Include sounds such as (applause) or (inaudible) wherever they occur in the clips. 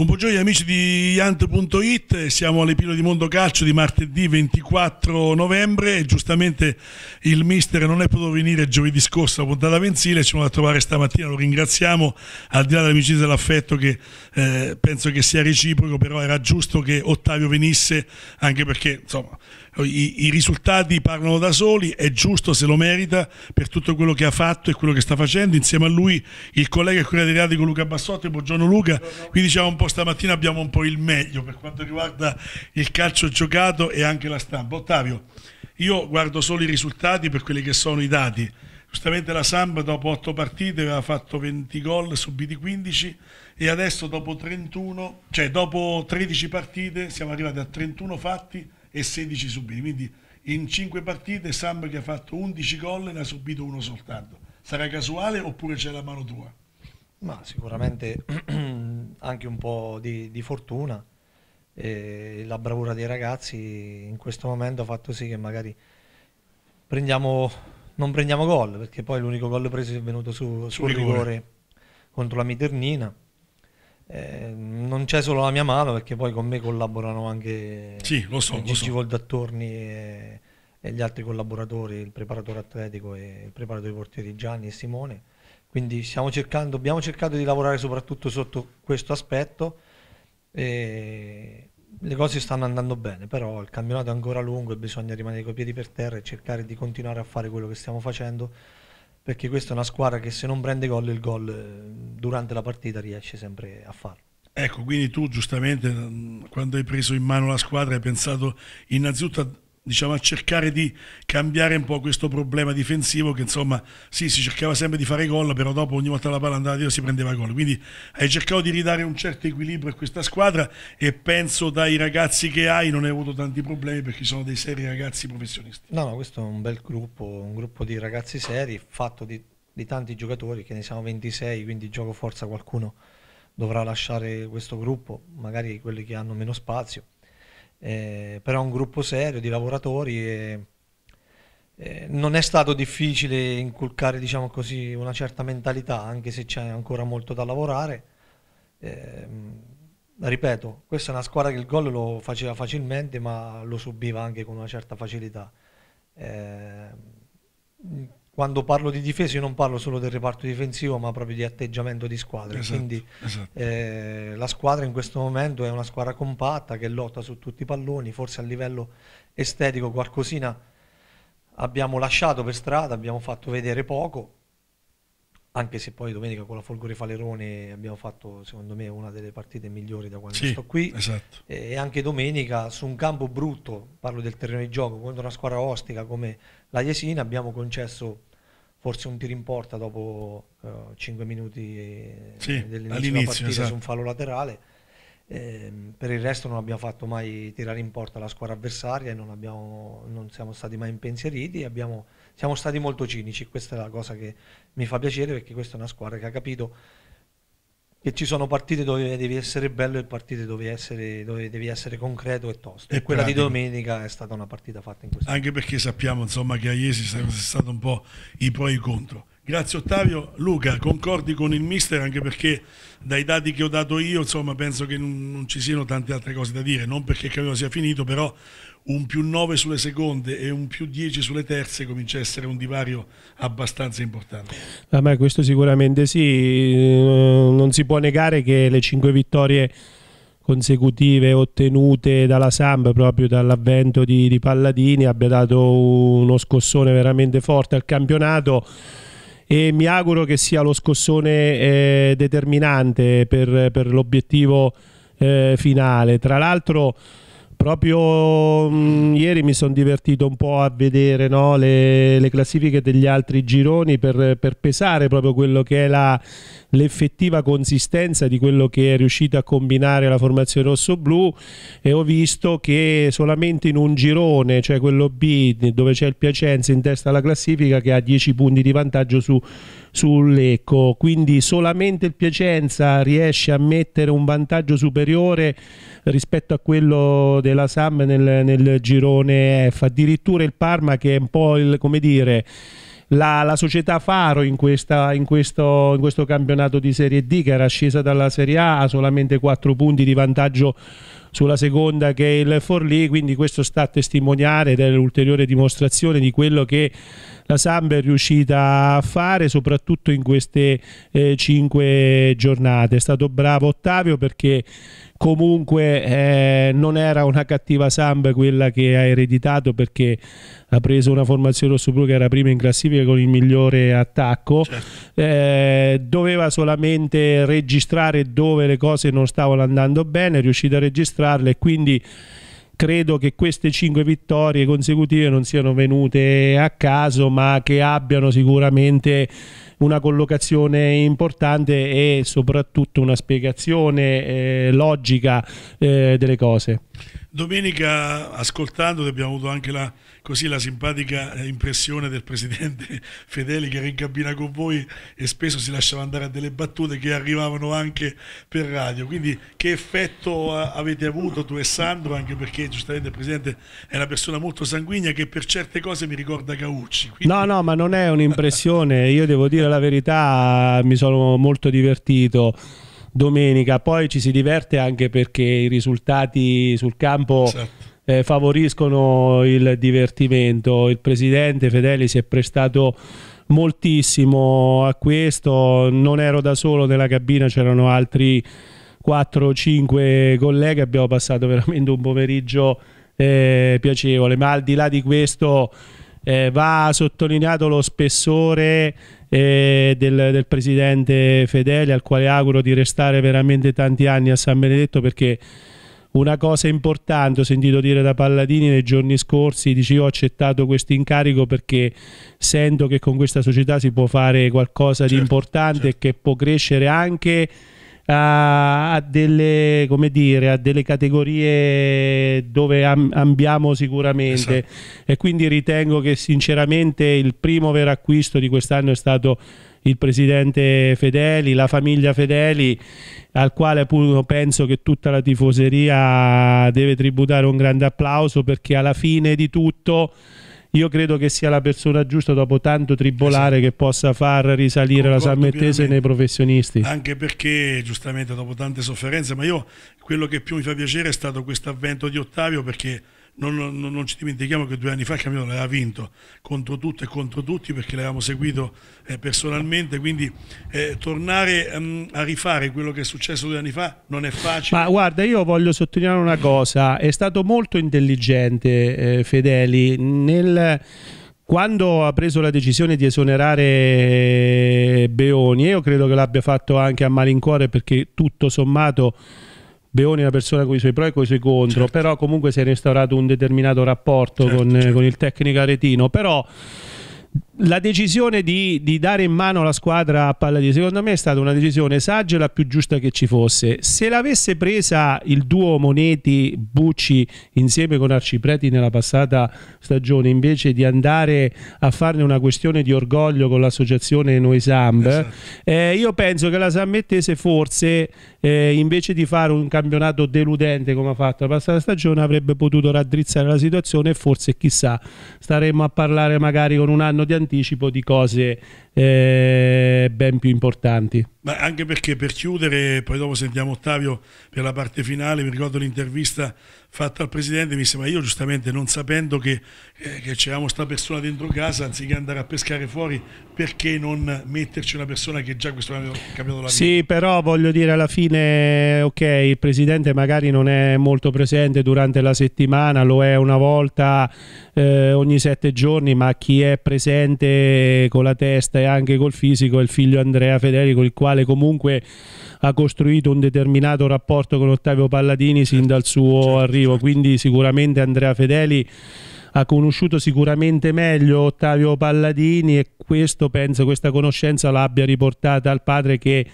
Un buongiorno amici di Yant.it, siamo alle di Mondo Calcio di martedì 24 novembre, e giustamente il mister non è potuto venire giovedì scorso alla puntata mensile, ci siamo da trovare stamattina, lo ringraziamo, al di là dell'amicizia e dell'affetto che eh, penso che sia reciproco, però era giusto che Ottavio venisse anche perché insomma i, i, risultati parlano da soli, è giusto se lo merita per tutto quello che ha fatto e quello che sta facendo, insieme a lui il collega e quello di Radico Luca Bassotti, buongiorno Luca, qui diciamo un po' stamattina abbiamo un po' il meglio per quanto riguarda il calcio giocato e anche la stampa. Ottavio, io guardo solo i risultati per quelli che sono i dati, giustamente la Samba dopo 8 partite aveva fatto 20 gol, subiti 15 e adesso dopo, 31, cioè dopo 13 partite siamo arrivati a 31 fatti e 16 subiti. Quindi in 5 partite Samba che ha fatto 11 gol e ne ha subito uno soltanto. Sarà casuale oppure c'è la mano tua? Ma sicuramente (clears throat) anche un po' di, di fortuna. E la bravura dei ragazzi in questo momento ha fatto sì che magari prendiamo, non prendiamo gol, perché poi l'unico gol preso è venuto su, sul rigore. contro la Miternina eh, non c'è solo la mia mano perché poi con me collaborano anche sì, lo so, Gigi Voldattorni e, e, gli altri collaboratori, il preparatore atletico e il preparatore portieri Gianni e Simone. Quindi cercando, abbiamo cercato di lavorare soprattutto sotto questo aspetto. E le cose stanno andando bene, però il campionato è ancora lungo e bisogna rimanere coi piedi per terra e cercare di continuare a fare quello che stiamo facendo perché questa è una squadra che se non prende gol il gol eh, durante la partita riesce sempre a farlo. Ecco, quindi tu giustamente mm, quando hai preso in mano la squadra hai pensato innanzitutto a diciamo, a cercare di cambiare un po' questo problema difensivo che insomma sì si cercava sempre di fare gol però dopo ogni volta la palla andava dietro si prendeva gol quindi hai cercato di ridare un certo equilibrio a questa squadra e penso dai ragazzi che hai non hai avuto tanti problemi perché sono dei seri ragazzi professionisti no no questo è un bel gruppo un gruppo di ragazzi seri fatto di, di tanti giocatori che ne siamo 26 quindi gioco forza qualcuno dovrà lasciare questo gruppo magari quelli che hanno meno spazio eh, però è un gruppo serio di lavoratori e eh, non è stato difficile inculcare diciamo così, una certa mentalità, anche se c'è ancora molto da lavorare. Eh, ripeto, questa è una squadra che il gol lo faceva facilmente, ma lo subiva anche con una certa facilità. Eh, quando parlo di difesa io non parlo solo del reparto difensivo ma proprio di atteggiamento di squadra esatto, quindi esatto. Eh, la squadra in questo momento è una squadra compatta che lotta su tutti i palloni forse a livello estetico qualcosina abbiamo lasciato per strada abbiamo fatto vedere poco anche se poi domenica con la Folgore Falerone abbiamo fatto secondo me una delle partite migliori da quando sì, sto qui esatto. e anche domenica su un campo brutto parlo del terreno di gioco contro una squadra ostica come la Jesina abbiamo concesso forse un tiro in porta dopo uh, eh, 5 minuti sì, eh, dell'inizio della partita esatto. su un fallo laterale. Eh, per il resto non abbiamo fatto mai tirare in porta la squadra avversaria e non, abbiamo, non siamo stati mai impensieriti, abbiamo, siamo stati molto cinici, questa è la cosa che mi fa piacere perché questa è una squadra che ha capito che ci sono partite dove devi essere bello e partite dove, essere, dove devi essere concreto e tosto. E, quella pratico. di domenica è stata una partita fatta in questo Anche modo. perché sappiamo insomma, che a Iesi è stato un po' i pro e i contro. Grazie Ottavio. Luca, concordi con il mister anche perché dai dati che ho dato io insomma, penso che non, ci siano tante altre cose da dire, non perché credo sia finito, però un più 9 sulle seconde e un più 10 sulle terze comincia a essere un divario abbastanza importante. Ah, beh, questo sicuramente sì, eh, non si può negare che le 5 vittorie consecutive ottenute dalla Samb proprio dall'avvento di, di Palladini abbia dato uno scossone veramente forte al campionato e mi auguro che sia lo scossone eh, determinante per, per l'obiettivo eh, finale. Tra l'altro proprio mh, mm, ieri mi sono divertito un po' a vedere no, le, le, classifiche degli altri gironi per, per pesare proprio quello che è la, l'effettiva consistenza di quello che è riuscito a combinare la formazione rosso-blu e ho visto che solamente in un girone, cioè quello B, dove c'è il Piacenza in testa alla classifica, che ha 10 punti di vantaggio su sull'Eco, quindi solamente il Piacenza riesce a mettere un vantaggio superiore rispetto a quello della Sam nel, nel girone F, addirittura il Parma che è un po' il, come dire, la, la, società Faro in, questa, in, questo, in, questo, campionato di Serie D che era scesa dalla Serie A ha solamente 4 punti di vantaggio sulla seconda che è il Forlì, quindi questo sta a testimoniare ed è l'ulteriore dimostrazione di quello che la Samba è riuscita a fare soprattutto in queste eh, cinque giornate. È stato bravo Ottavio perché comunque eh, non era una cattiva Samp quella che ha ereditato perché ha preso una formazione rossoblu che era prima in classifica con il migliore attacco certo. eh, doveva solamente registrare dove le cose non stavano andando bene è riuscita a registrarle e quindi credo che queste cinque vittorie consecutive non siano venute a caso ma che abbiano sicuramente una collocazione importante e soprattutto una spiegazione eh, logica eh, delle cose. Domenica, ascoltando, abbiamo avuto anche la, così, la simpatica eh, impressione del presidente (laughs) Fedeli che era in cabina con voi e spesso si lasciava andare a delle battute che arrivavano anche per radio. Quindi, che effetto eh, avete avuto tu e Sandro? Anche perché giustamente il presidente è una persona molto sanguigna che per certe cose mi ricorda Caucci. Quindi... No, no, ma non è un'impressione. Io devo dire la verità, mi sono molto divertito domenica. Poi ci si diverte anche perché i risultati sul campo certo. eh, favoriscono il divertimento. Il presidente Fedeli si è prestato moltissimo a questo. Non ero da solo nella cabina, c'erano altri 4-5 colleghi. Abbiamo passato veramente un pomeriggio eh, piacevole. Ma al di là di questo eh, va sottolineato lo spessore eh, del, del, presidente Fedeli al quale auguro di restare veramente tanti anni a San Benedetto perché una cosa importante ho sentito dire da Palladini nei giorni scorsi dice io ho accettato questo incarico perché sento che con questa società si può fare qualcosa certo, di importante certo. e che può crescere anche a, a, delle, dire, a delle, categorie dove am, ambiamo sicuramente esatto. e quindi ritengo che sinceramente il primo vero acquisto di quest'anno è stato il presidente Fedeli, la famiglia Fedeli, al quale penso che tutta la tifoseria deve tributare un grande applauso perché alla fine di tutto io credo che sia la persona giusta dopo tanto tribolare esatto. che possa far risalire Concordo la Salmettese nei professionisti. Anche perché giustamente dopo tante sofferenze, ma io quello che più mi fa piacere è stato questo avvento di Ottavio perché non, non, non, ci dimentichiamo che due anni fa il campionato l'aveva vinto contro tutto e contro tutti perché l'avevamo seguito eh, personalmente, quindi eh, tornare um, a rifare quello che è successo due anni fa non è facile. Ma guarda, io voglio sottolineare una cosa, è stato molto intelligente eh, Fedeli nel quando ha preso la decisione di esonerare eh, Beoni, io credo che l'abbia fatto anche a malincuore perché tutto sommato Beoni è una persona con i suoi pro e con i suoi contro, certo. però comunque si è restaurato un determinato rapporto certo, con, certo. con il tecnico aretino, però la decisione di, di, dare in mano la squadra a Palladino, secondo me è stata una decisione saggia, e la più giusta che ci fosse. Se l'avesse presa il duo Moneti Bucci insieme con Arcipreti nella passata stagione, invece di andare a farne una questione di orgoglio con l'associazione Noi Samb, esatto. eh, io penso che la Sammettese forse eh, invece di fare un campionato deludente come ha fatto la passata stagione avrebbe potuto raddrizzare la situazione e forse chissà staremmo a parlare magari con un anno di anticipo anticipo di cose eh, ben più importanti ma anche perché per chiudere, poi dopo sentiamo Ottavio per la parte finale, mi ricordo l'intervista fatta al Presidente, mi sembra io giustamente non sapendo che, eh, che c'eravamo sta persona dentro casa, anziché andare a pescare fuori, perché non metterci una persona che già questo ha cambiato la vita? Sì, però voglio dire alla fine, ok, il Presidente magari non è molto presente durante la settimana, lo è una volta eh, ogni sette giorni, ma chi è presente con la testa e anche col fisico è il figlio Andrea Federico, il quale quale comunque ha costruito un determinato rapporto con Ottavio Palladini sin dal suo certo, arrivo, certo. quindi sicuramente Andrea Fedeli ha conosciuto sicuramente meglio Ottavio Palladini e questo penso questa conoscenza l'abbia riportata al padre che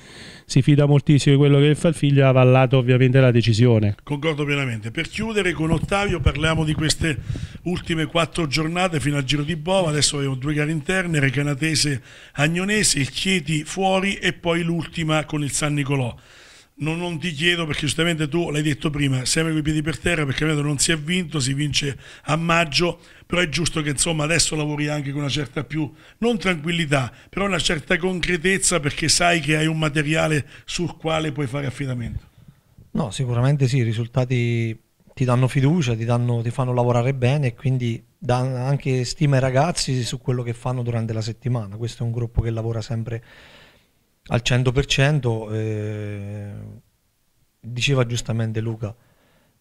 si fida moltissimo di quello che fa il figlio e ha avallato ovviamente la decisione. Concordo pienamente. Per chiudere con Ottavio parliamo di queste ultime quattro giornate fino al Giro di Bova, adesso abbiamo due gare interne, Recanatese, Agnonese, il Chieti fuori e poi l'ultima con il San Nicolò non, non, ti chiedo perché giustamente tu l'hai detto prima, sempre con i piedi per terra perché non si è vinto, si vince a maggio, però è giusto che insomma adesso lavori anche con una certa più, non tranquillità, però una certa concretezza perché sai che hai un materiale sul quale puoi fare affidamento. No, sicuramente sì, i risultati ti danno fiducia, ti, danno, ti fanno lavorare bene e quindi danno anche stima ai ragazzi su quello che fanno durante la settimana. Questo è un gruppo che lavora sempre al 100%. Eh, diceva giustamente Luca,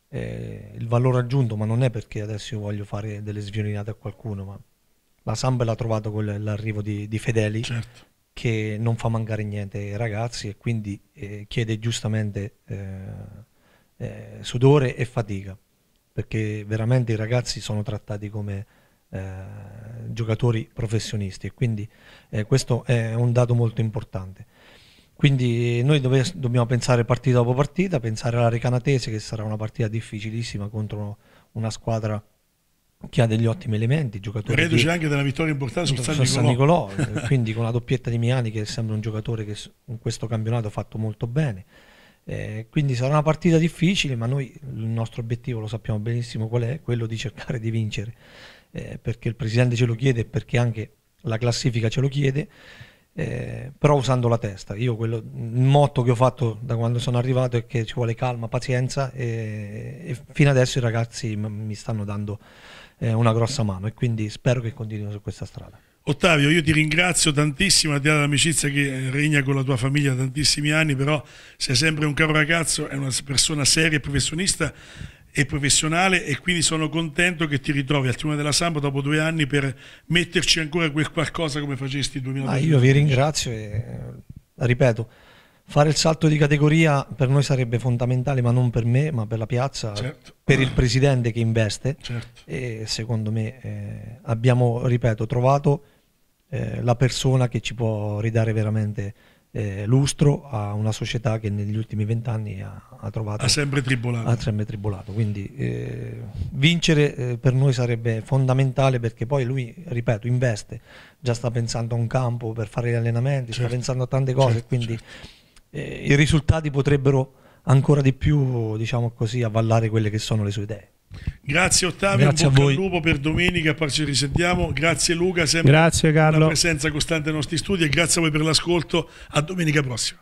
eh, il valore aggiunto, ma non è perché adesso io voglio fare delle sviolinate a qualcuno, ma la Samba l'ha trovato con l'arrivo di, di Fedeli. Certo. Che non fa mancare niente ai ragazzi e quindi eh, chiede giustamente eh, eh, sudore e fatica perché veramente i ragazzi sono trattati come eh, giocatori professionisti e quindi eh, questo è un dato molto importante. Quindi noi dove, dobbiamo pensare partita dopo partita, pensare alla Recanatese che sarà una partita difficilissima contro una squadra che ha degli ottimi elementi, giocatori Reduce anche della vittoria importante sul San, San Nicolò, (laughs) eh, quindi con la doppietta di Miani che sembra un giocatore che in questo campionato ha fatto molto bene. Eh, quindi sarà una partita difficile, ma noi il nostro obiettivo lo sappiamo benissimo qual è, quello di cercare di vincere eh, perché il Presidente ce lo chiede e perché anche la classifica ce lo chiede, eh, però usando la testa. Io quello, il motto che ho fatto da quando sono arrivato è che ci vuole calma, pazienza e, e fino adesso i ragazzi mi stanno dando eh, una grossa mano e quindi spero che continuino su questa strada. Ottavio, io ti ringrazio tantissimo, al di là che regna con la tua famiglia da tantissimi anni, però sei sempre un caro ragazzo, è una persona seria e professionista e professionale e quindi sono contento che ti ritrovi al Tribunale della Samba dopo due anni per metterci ancora quel qualcosa come facesti nel 2012. io vi ringrazio e eh, ripeto, fare il salto di categoria per noi sarebbe fondamentale, ma non per me, ma per la piazza, certo. per il presidente che investe certo. e secondo me eh, abbiamo, ripeto, trovato eh, la persona che ci può ridare veramente eh, lustro a una società che negli ultimi vent'anni ha, ha, trovato... Ha sempre tribolato. Ha sempre tribolato. Quindi eh, vincere eh, per noi sarebbe fondamentale perché poi lui, ripeto, investe, già sta pensando a un campo per fare gli allenamenti, certo. sta pensando a tante cose, certo, quindi certo. Eh, i risultati potrebbero ancora di più, diciamo così, avvallare quelle che sono le sue idee. Grazie Ottavio, grazie un bocca al lupo per domenica, poi ci risentiamo. Grazie Luca, sempre grazie, Carlo. una presenza costante nei nostri studi e grazie a voi per l'ascolto. A domenica prossima.